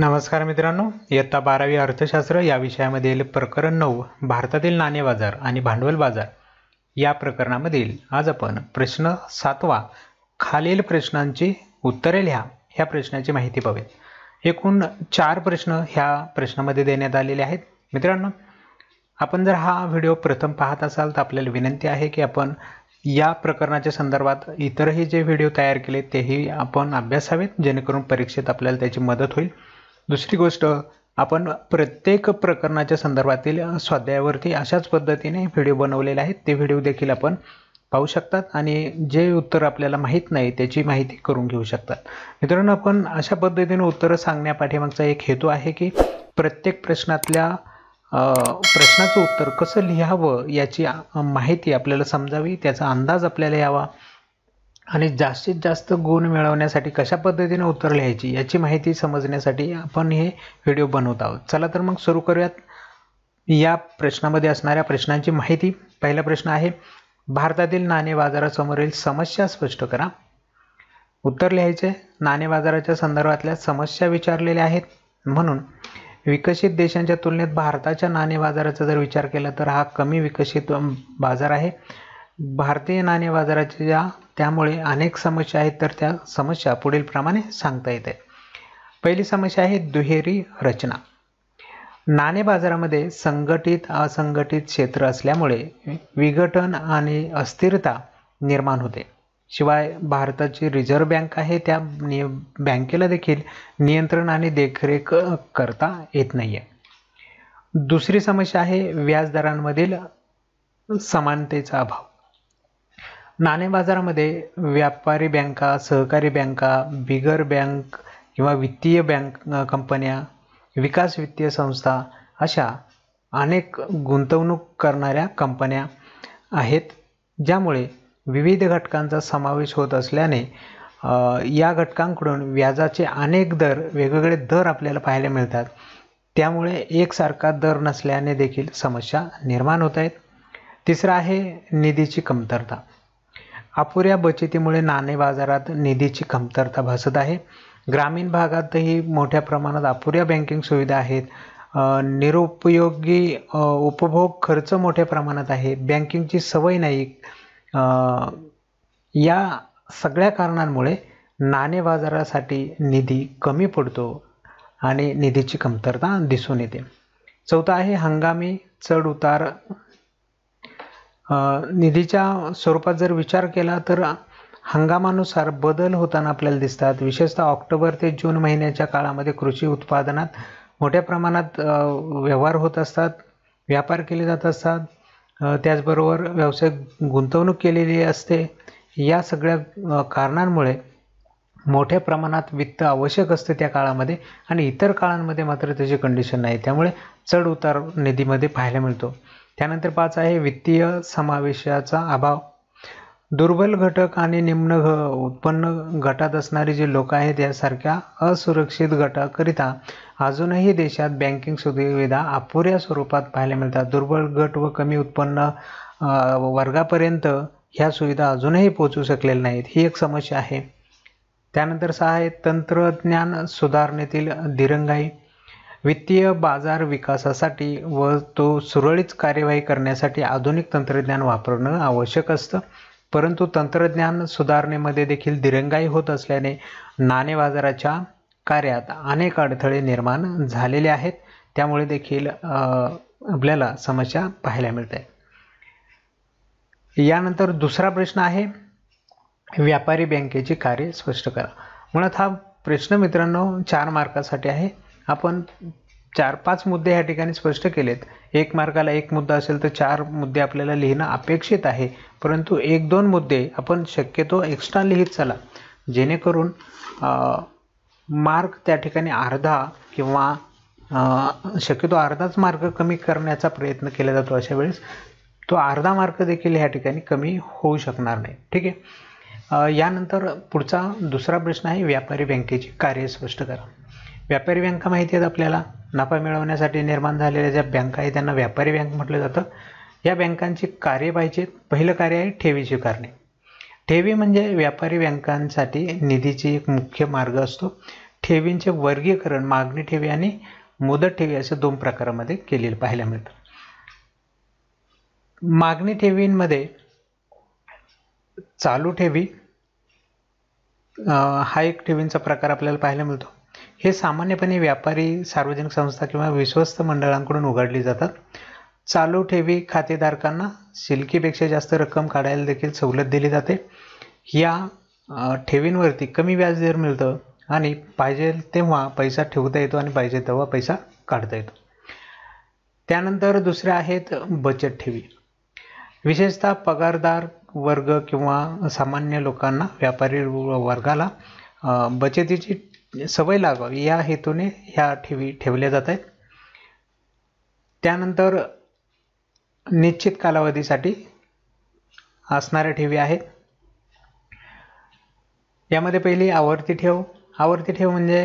नमस्कार मित्रांनो इयत्ता बारावी अर्थशास्त्र या विषयामधील प्रकरण नऊ भारतातील नाणे बाजार आणि भांडवल बाजार या प्रकरणामधील आज आपण प्रश्न सातवा खालील प्रश्नांची उत्तरे लिहा ह्या प्रश्नाची माहिती पाहूया एकूण चार प्रश्न ह्या प्रश्नामध्ये देण्यात आलेले आहेत मित्रांनो आपण जर हा व्हिडिओ प्रथम पाहत असाल तर आपल्याला विनंती आहे की आपण या प्रकरणाच्या संदर्भात इतरही जे व्हिडिओ तयार केले तेही आपण अभ्यासावेत जेणेकरून परीक्षेत आपल्याला त्याची मदत होईल दुसरी गोष्ट आपण प्रत्येक प्रकरणाच्या संदर्भातील स्वाध्यायावरती अशाच पद्धतीने व्हिडिओ बनवलेले आहेत ते व्हिडिओ देखील आपण पाहू शकतात आणि जे उत्तर आपल्याला माहीत नाही त्याची माहिती करून घेऊ शकतात मित्रांनो आपण अशा पद्धतीने उत्तरं सांगण्यापाठीमागचा एक हेतू आहे की प्रत्येक प्रश्नातल्या प्रश्नाचं उत्तर कसं लिहावं याची माहिती आपल्याला समजावी त्याचा अंदाज आपल्याला यावा आणि जास्तीत जास्त गुण मिळवण्यासाठी कशा पद्धतीने उत्तर लिहायची याची माहिती समजण्यासाठी आपण हे व्हिडिओ बनवत आहोत चला तर मग सुरू करूयात या प्रश्नामध्ये असणाऱ्या प्रश्नांची माहिती पहिला प्रश्न आहे भारतातील नाणे बाजारासमोरील समस्या स्पष्ट करा उत्तर लिहायचे नाणे बाजाराच्या संदर्भातल्या समस्या विचारलेल्या आहेत म्हणून विकसित देशांच्या तुलनेत भारताच्या नाणे बाजाराचा जर विचार केला तर हा कमी विकसित बाजार आहे भारतीय नाणे बाजाराच्या त्यामुळे अनेक समस्या आहेत तर त्या समस्या पुढीलप्रमाणे सांगता येते पहिली समस्या आहे दुहेरी रचना नाणे बाजारामध्ये संघटित असंघटित क्षेत्र असल्यामुळे विघटन आणि अस्थिरता निर्माण होते शिवाय भारताची रिझर्व्ह बँक आहे त्या नि बँकेला देखील नियंत्रण आणि देखरेख करता येत नाही आहे दुसरी समस्या आहे व्याजदरांमधील समानतेचा अभाव नाणे बाजारामध्ये व्यापारी बँका सहकारी बँका बिगर बँक किंवा वित्तीय बँक कंपन्या विकास वित्तीय संस्था अशा अनेक गुंतवणूक करणाऱ्या कंपन्या आहेत ज्यामुळे विविध घटकांचा समावेश होत असल्याने या घटकांकडून व्याजाचे अनेक दर वेगवेगळे दर आपल्याला पाहायला मिळतात त्यामुळे एकसारखा दर नसल्याने देखील समस्या निर्माण होत आहेत तिसरं आहे निधीची कमतरता अपुऱ्या बचतीमुळे नाणे बाजारात निधीची कमतरता भासत आहे ग्रामीण भागातही मोठ्या प्रमाणात अपुऱ्या बँकिंग सुविधा आहेत निरुपयोगी उपभोग खर्च मोठ्या प्रमाणात आहे बँकिंगची सवय नाही या सगळ्या कारणांमुळे नाणे बाजारासाठी निधी कमी पडतो आणि निधीची कमतरता दिसून येते चौथा आहे हंगामी चढउतार निधीच्या स्वरूपात जर विचार केला तर हंगामानुसार बदल होताना आपल्याला दिसतात विशेषतः ऑक्टोबर ते जून महिन्याच्या काळामध्ये कृषी उत्पादनात मोठ्या प्रमाणात व्यवहार होत असतात व्यापार केले जात असतात त्याचबरोबर व्यावसायिक गुंतवणूक केलेली असते या सगळ्या कारणांमुळे मोठ्या प्रमाणात वित्त आवश्यक असते त्या काळामध्ये आणि इतर काळांमध्ये मात्र त्याची कंडिशन नाही त्यामुळे चढ उतार निधीमध्ये पाहायला मिळतो त्यानंतर पाच आहे वित्तीय समावेशाचा अभाव दुर्बल घटक आणि निम्न घ उत्पन्न गटात असणारे जे लोक आहेत यासारख्या असुरक्षित गटाकरिता अजूनही देशात बँकिंग सुविधा अपुऱ्या स्वरूपात पाहायला मिळतात दुर्बल गट व कमी उत्पन्न वर्गापर्यंत ह्या सुविधा अजूनही पोहोचू शकलेल्या नाहीत ही एक समस्या आहे त्यानंतर सहा आहे तंत्रज्ञान सुधारणेतील दिरंगाई वित्तीय बाजार विकासासाठी व तो सुरळीत कार्यवाही करण्यासाठी आधुनिक तंत्रज्ञान वापरणं आवश्यक असतं परंतु तंत्रज्ञान सुधारणेमध्ये देखील दिरंगाई होत असल्याने नाणे बाजाराच्या कार्यात अनेक अडथळे निर्माण झालेले आहेत त्यामुळे देखील आपल्याला समस्या पाहायला आहे यानंतर दुसरा प्रश्न आहे व्यापारी बँकेची कार्य स्पष्ट करा मुळात हा प्रश्न मित्रांनो चार मार्कासाठी आहे आपण चार पाच मुद्दे ह्या ठिकाणी स्पष्ट केलेत एक मार्गाला एक मुद्दा असेल तर चार मुद्दे आपल्याला लिहिणं अपेक्षित आहे परंतु एक दोन मुद्दे आपण शक्यतो एक्स्ट्रा लिहित चला जेणेकरून मार्क त्या ठिकाणी अर्धा किंवा शक्यतो अर्धाच मार्क कमी करण्याचा प्रयत्न केला जातो अशा वेळेस तो अर्धा मार्क देखील ह्या ठिकाणी कमी होऊ शकणार नाही ठीक आहे यानंतर पुढचा दुसरा प्रश्न आहे व्यापारी बँकेचे कार्य स्पष्ट करा व्यापारी बँका माहिती आहेत आपल्याला नफा मिळवण्यासाठी निर्माण झालेल्या ज्या बँका आहेत त्यांना व्यापारी बँक म्हटलं जातं या बँकांची कार्य पाहिजे पहिलं कार्य आहे ठेवी स्वीकारणे ठेवी म्हणजे व्यापारी बँकांसाठी निधीची एक मुख्य मार्ग असतो ठेवींचे वर्गीकरण मागणी ठेवी आणि मुदत ठेवी असे दोन प्रकारामध्ये केलेले पाहायला मिळतं मागणी ठेवींमध्ये चालू ठेवी हा एक ठेवींचा प्रकार आपल्याला पाहायला मिळतो हे सामान्यपणे व्यापारी सार्वजनिक संस्था किंवा विश्वस्त मंडळांकडून उघडली जातात चालू ठेवी खातेधारकांना शिलकीपेक्षा जास्त रक्कम काढायला देखील सवलत दिली जाते या ठेवींवरती कमी व्याज दर मिळतं आणि पाहिजे तेव्हा पैसा ठेवता येतो आणि पाहिजे तेव्हा पैसा काढता येतो त्यानंतर दुसऱ्या आहेत बचत ठेवी विशेषतः पगारदार वर्ग किंवा सामान्य लोकांना व्यापारी वर्गाला बचतीची म्हणजे सवय लागावी या हेतूने ह्या ठेवी ठेवल्या जात आहेत त्यानंतर निश्चित कालावधीसाठी असणाऱ्या ठेवी आहेत यामध्ये पहिली आवर्ती ठेव आवर्ती ठेव म्हणजे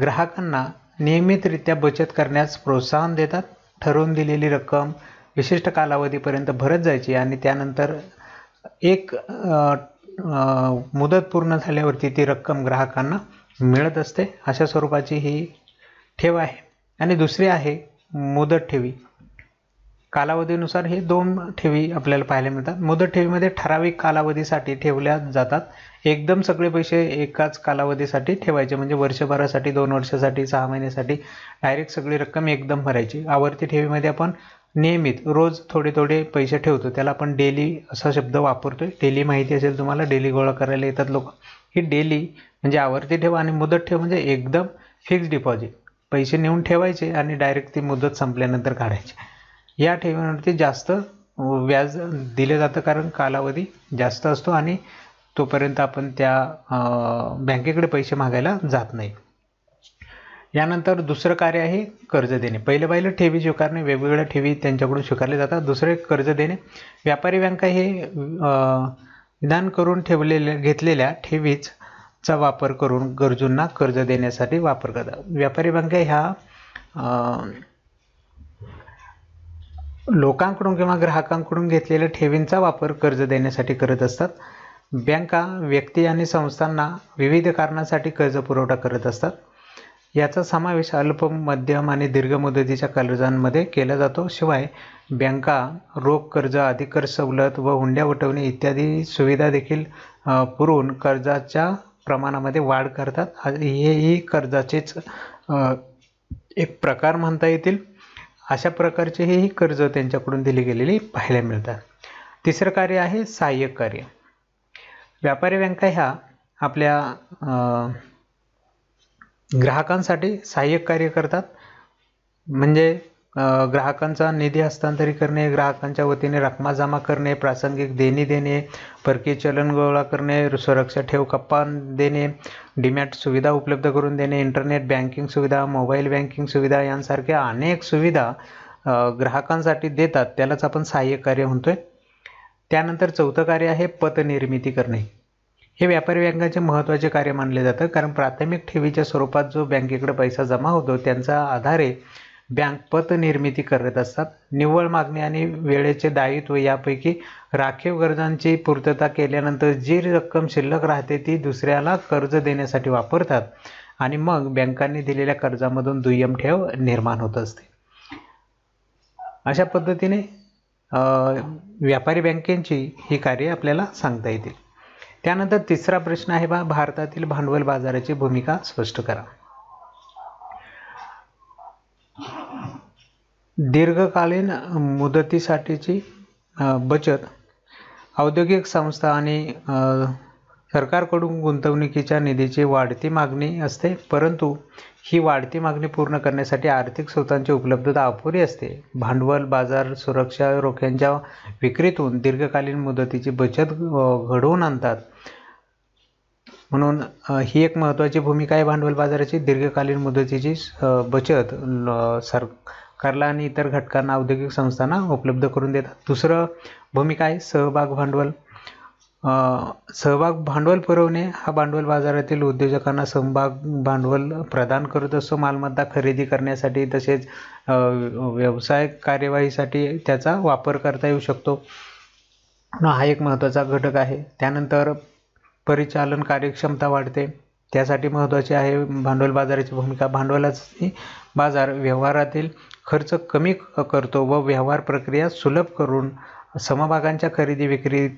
ग्राहकांना नियमितरित्या बचत करण्यास प्रोत्साहन देतात ठरवून दिलेली रक्कम विशिष्ट कालावधीपर्यंत भरत जायची आणि त्यानंतर एक मुदत पूर्ण झाल्यावरती ती रक्कम ग्राहकांना मिळत असते अशा स्वरूपाची ही ठेव आहे आणि दुसरी आहे मुदत ठेवी कालावधीनुसार हे दोन ठेवी आपल्याला पाहायला मिळतात मुदत ठेवीमध्ये ठराविक कालावधीसाठी ठेवल्या जातात एकदम सगळे पैसे एकाच कालावधीसाठी ठेवायचे म्हणजे वर्षभरासाठी दोन वर्षासाठी सहा महिन्यासाठी डायरेक्ट सगळी रक्कम एकदम भरायची आवर्ती ठेवीमध्ये आपण नियमित रोज थोडे थोडे पैसे ठेवतो त्याला आपण डेली असा शब्द वापरतोय डेली माहिती असेल तुम्हाला डेली गोळा करायला येतात लोक ही डेली म्हणजे आवर्ती ठेव आणि मुदत ठेव म्हणजे एकदम फिक्स्ड डिपॉझिट पैसे नेऊन ठेवायचे आणि डायरेक्ट ती मुदत संपल्यानंतर काढायची या ठेवीवरती जास्त व्याज दिले जातं कारण कालावधी जास्त असतो आणि तोपर्यंत आपण त्या बँकेकडे पैसे मागायला जात नाही यानंतर दुसरं कार्य आहे कर्ज देणे पहिलं पहिलं ठेवी स्वीकारणे वेगवेगळ्या ठेवी त्यांच्याकडून स्वीकारले जातात दुसरे कर्ज देणे व्यापारी बँका हे निदान करून ठेवलेल्या घेतलेल्या ठेवीच वापर करून गरजूंना कर्ज देण्यासाठी वापर करतात व्यापारी बँका ह्या लोकांकडून किंवा ग्राहकांकडून घेतलेल्या ठेवींचा वापर कर्ज देण्यासाठी करत असतात बँका व्यक्ती आणि संस्थांना विविध कारणासाठी कर्ज पुरवठा करत असतात याचा समावेश अल्प मध्यम आणि दीर्घ मुदतीच्या कर्जांमध्ये केला जातो शिवाय बँका रोख कर्ज अधिकर सवलत व हुंड्या उठवणे इत्यादी सुविधा देखील पुरवून कर्जाच्या प्रमाणामध्ये वाढ करतात हेही कर्जाचेच एक प्रकार म्हणता येतील अशा प्रकारचे हेही कर्ज त्यांच्याकडून दिली गेलेली पाहायला मिळतात तिसरं कार्य आहे सहाय्यक कार्य व्यापारी बँका ह्या आपल्या ग्राहकांसाठी सहाय्यक कार्य करतात म्हणजे ग्राहकांचा निधी हस्तांतरित करणे ग्राहकांच्या वतीने रकमा जमा करणे प्रासंगिक देणी देणे परकीय चलन गोळा करणे सुरक्षा ठेव कप्पा देणे डिमॅट सुविधा उपलब्ध करून देणे इंटरनेट बँकिंग सुविधा मोबाईल बँकिंग सुविधा यांसारख्या अनेक सुविधा ग्राहकांसाठी देतात त्यालाच आपण सहाय्यक कार्य म्हणतो आहे त्यानंतर चौथं कार्य आहे पतनिर्मिती करणे हे व्यापारी बँकांचे महत्त्वाचे कार्य मानले जातं कारण प्राथमिक ठेवीच्या स्वरूपात जो बँकेकडे पैसा जमा होतो त्यांचा आधारे बँक पतनिर्मिती करत असतात निव्वळ मागणी आणि वेळेचे दायित्व यापैकी राखीव गरजांची पूर्तता केल्यानंतर जी रक्कम शिल्लक राहते ती दुसऱ्याला कर्ज देण्यासाठी वापरतात आणि मग बँकांनी दिलेल्या कर्जामधून दुय्यम ठेव निर्माण होत असते अशा पद्धतीने व्यापारी बँकेची ही कार्य आपल्याला सांगता येतील त्यानंतर तिसरा प्रश्न आहे बा भारतातील भांडवल बाजाराची भूमिका स्पष्ट करा दीर्घकालीन मुदतीसाठीची बचत औद्योगिक संस्था आणि सरकारकडून गुंतवणुकीच्या निधीची वाढती मागणी असते परंतु ही वाढती मागणी पूर्ण करण्यासाठी आर्थिक स्रोतांची उपलब्धता अपुरी असते भांडवल बाजार सुरक्षा रोख्यांच्या विक्रीतून दीर्घकालीन मुदतीची बचत घडवून आणतात म्हणून ही एक महत्त्वाची भूमिका आहे भांडवल बाजाराची दीर्घकालीन मुदतीची बचत सरकारला आणि इतर घटकांना औद्योगिक संस्थांना उपलब्ध करून देतात दुसरं भूमिका आहे सहभाग भांडवल सहभाग भांडवल पुरवणे हा भांडवल बाजारातील उद्योजकांना समभाग भांडवल प्रदान करत असतो मालमत्ता खरेदी करण्यासाठी तसेच व्यवसाय कार्यवाहीसाठी त्याचा वापर करता येऊ शकतो हा एक महत्त्वाचा घटक आहे त्यानंतर परिचालन कार्यक्षमता वाढते त्यासाठी महत्त्वाची आहे भांडवल बाजाराची भूमिका भांडवलाची बाजार व्यवहारातील खर्च कमी करतो व व्यवहार प्रक्रिया सुलभ करून समभागांच्या खरेदी विक्री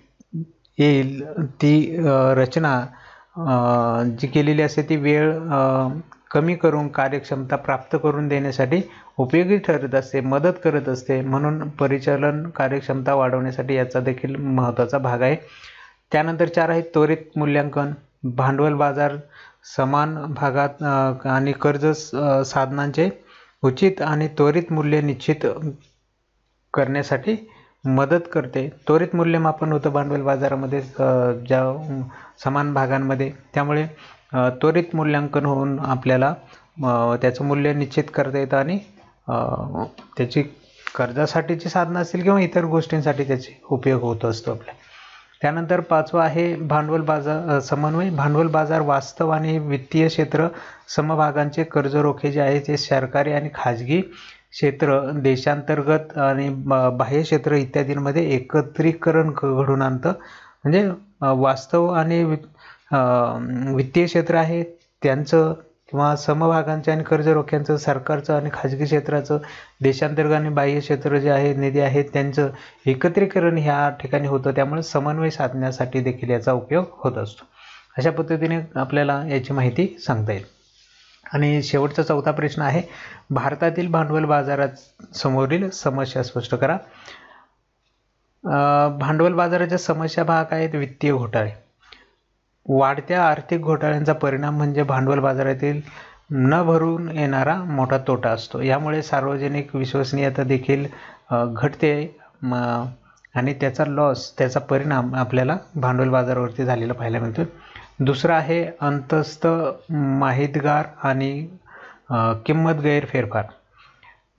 येईल ती रचना जी केलेली असते ती वेळ कमी करून कार्यक्षमता प्राप्त करून देण्यासाठी उपयोगी ठरत असते मदत करत असते म्हणून परिचालन कार्यक्षमता वाढवण्यासाठी याचा देखील महत्त्वाचा भाग आहे त्यानंतर चार आहे त्वरित मूल्यांकन भांडवल बाजार समान भागात आणि कर्ज साधनांचे उचित आणि त्वरित मूल्य निश्चित करण्यासाठी मदत करते त्वरित मूल्यमापन होतं भांडवल बाजारामध्ये ज्या समान भागांमध्ये त्यामुळे त्वरित मूल्यांकन होऊन आपल्याला त्याचं मूल्य निश्चित करता येतं आणि त्याची कर्जासाठीची साधनं असतील किंवा इतर गोष्टींसाठी त्याचे उपयोग होत असतो आपल्या त्यानंतर पाचवा आहे भांडवल बाजार समन्वय भांडवल बाजार वास्तव आणि वित्तीय क्षेत्र समभागांचे कर्ज रोखे जे आहे ते सरकारी आणि खाजगी क्षेत्र देशांतर्गत आणि बाह्य क्षेत्र इत्यादींमध्ये एकत्रीकरण घडून आणतं म्हणजे वास्तव आणि वित्तीय क्षेत्र आहे त्यांचं किंवा समभागांचं आणि कर्ज रोख्यांचं सरकारचं आणि खाजगी क्षेत्राचं देशांतर्गत आणि बाह्य क्षेत्र जे आहे निधी आहेत त्यांचं एकत्रीकरण ह्या ठिकाणी होतं त्यामुळे समन्वय साधण्यासाठी देखील याचा उपयोग होत असतो अशा पद्धतीने आपल्याला याची माहिती सांगता येईल आणि शेवटचा चौथा प्रश्न आहे भारतातील भांडवल बाजारात समोरील समस्या स्पष्ट करा भांडवल बाजाराच्या समस्या भाग आहेत वित्तीय घोटाळे वाढत्या आर्थिक घोटाळ्यांचा परिणाम म्हणजे भांडवल बाजारातील न भरून येणारा मोठा तोटा असतो यामुळे सार्वजनिक विश्वसनीयता देखील घटते आणि त्याचा लॉस त्याचा परिणाम आपल्याला भांडवल बाजारावरती झालेला पाहायला मिळतो दुसरं आहे अंतस्त माहितगार आणि किंमत गैरफेरफार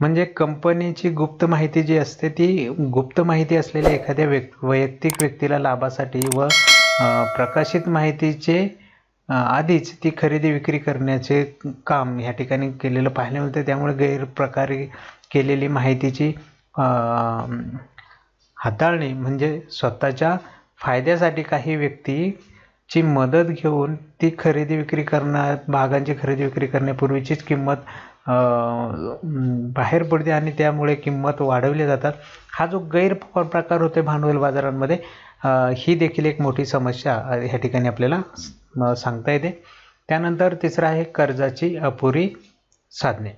म्हणजे कंपनीची गुप्त माहिती जी असते ती गुप्त माहिती असलेल्या एखाद्या व्यक् वैयक्तिक व्यक्तीला लाभासाठी व प्रकाशित माहितीचे आधीच ती खरेदी विक्री करण्याचे काम ह्या ठिकाणी केलेलं पाहायला मिळते त्यामुळे गैरप्रकारे केलेली माहितीची हाताळणी म्हणजे स्वतःच्या फायद्यासाठी काही व्यक्ती ची मदत घेऊन ती खरेदी विक्री करणार भागांची खरेदी विक्री करण्यापूर्वीचीच किंमत बाहेर पडते आणि त्यामुळे किंमत वाढवली जातात हा जो गैर प्रकार होतो भांडवल बाजारांमध्ये ही देखील एक मोठी समस्या ह्या ठिकाणी आपल्याला सांगता येते त्यानंतर तिसरा आहे कर्जाची अपुरी साधने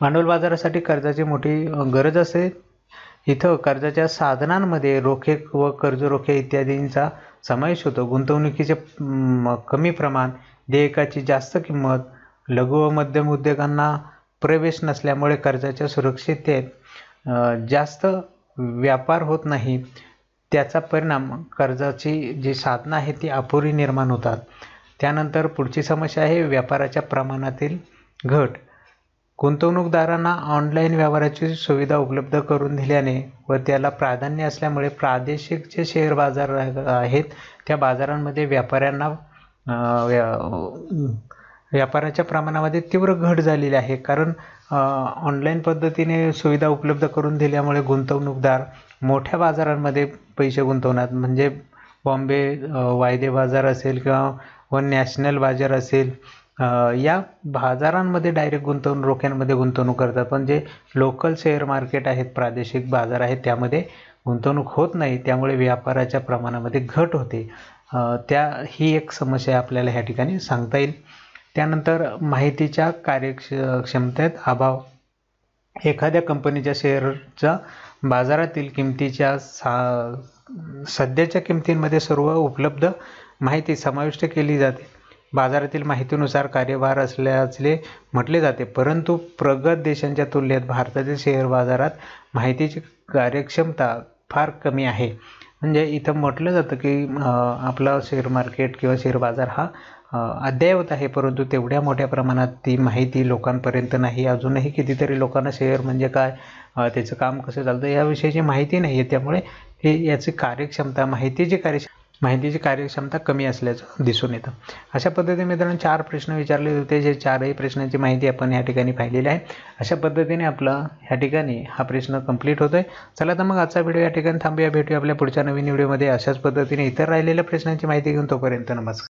भांडवल बाजारासाठी कर्जाची मोठी गरज असते इथं कर्जाच्या साधनांमध्ये रोखे व कर्जरोखे इत्यादींचा समावेश होतो गुंतवणुकीचे कमी प्रमाण देयकाची जास्त किंमत लघु व मध्यम उद्योगांना प्रवेश नसल्यामुळे कर्जाच्या सुरक्षिततेत जास्त व्यापार होत नाही त्याचा परिणाम कर्जाची जी साधनं आहे ती अपुरी निर्माण होतात त्यानंतर पुढची समस्या आहे व्यापाराच्या प्रमाणातील घट गुंतवणूकदारांना ऑनलाइन व्यवहाराची सुविधा उपलब्ध करून दिल्याने व त्याला प्राधान्य असल्यामुळे प्रादेशिक जे शेअर बाजार आहेत त्या बाजारांमध्ये व्यापाऱ्यांना व्यापाराच्या प्रमाणामध्ये तीव्र घट झालेली आहे कारण ऑनलाईन पद्धतीने सुविधा उपलब्ध करून दिल्यामुळे गुंतवणूकदार मोठ्या बाजारांमध्ये पैसे गुंतवणार म्हणजे बॉम्बे वायदे बाजार असेल किंवा व नॅशनल बाजार असेल या बाजारांमध्ये डायरेक्ट गुंतवणूक रोख्यांमध्ये गुंतवणूक करतात पण जे लोकल शेअर मार्केट आहेत प्रादेशिक बाजार आहेत त्यामध्ये गुंतवणूक होत नाही त्यामुळे व्यापाराच्या प्रमाणामध्ये घट होते त्या ही एक समस्या आपल्याला ह्या ठिकाणी सांगता येईल त्यानंतर माहितीच्या कार्यक्ष क्षमतेत अभाव एखाद्या कंपनीच्या शेअरचा बाजारातील किमतीच्या सा सध्याच्या किमतींमध्ये सर्व उपलब्ध माहिती समाविष्ट केली जाते बाजारातील माहितीनुसार कार्यभार असल्याचे म्हटले जाते परंतु प्रगत देशांच्या तुलनेत भारतातील शेअर बाजारात माहितीची कार्यक्षमता फार कमी आहे म्हणजे इथं म्हटलं जातं की आपला शेअर मार्केट किंवा शेअर बाजार हा अद्ययावत आहे परंतु तेवढ्या मोठ्या प्रमाणात ती माहिती लोकांपर्यंत नाही अजूनही कितीतरी लोकांना शेअर म्हणजे काय त्याचं काम कसं चालतं याविषयीची माहिती नाही आहे त्यामुळे हे याची कार्यक्षमता माहितीची कार्यक्षमता माहितीची कार्यक्षमता कमी असल्याचं दिसून येतं अशा पद्धतीने मित्रांनो चार प्रश्न विचारले होते जे चारही प्रश्नांची माहिती आपण या ठिकाणी पाहिलेली आहे अशा पद्धतीने आपला ह्या ठिकाणी हा प्रश्न कंप्लीट होतो आहे चला तर मग आजचा व्हिडिओ या ठिकाणी थांबूया भेटूया आपल्या पुढच्या नवीन व्हिडिओमध्ये अशाच पद्धतीने इतर राहिलेल्या प्रश्नांची माहिती घेऊन तोपर्यंत नमस्कार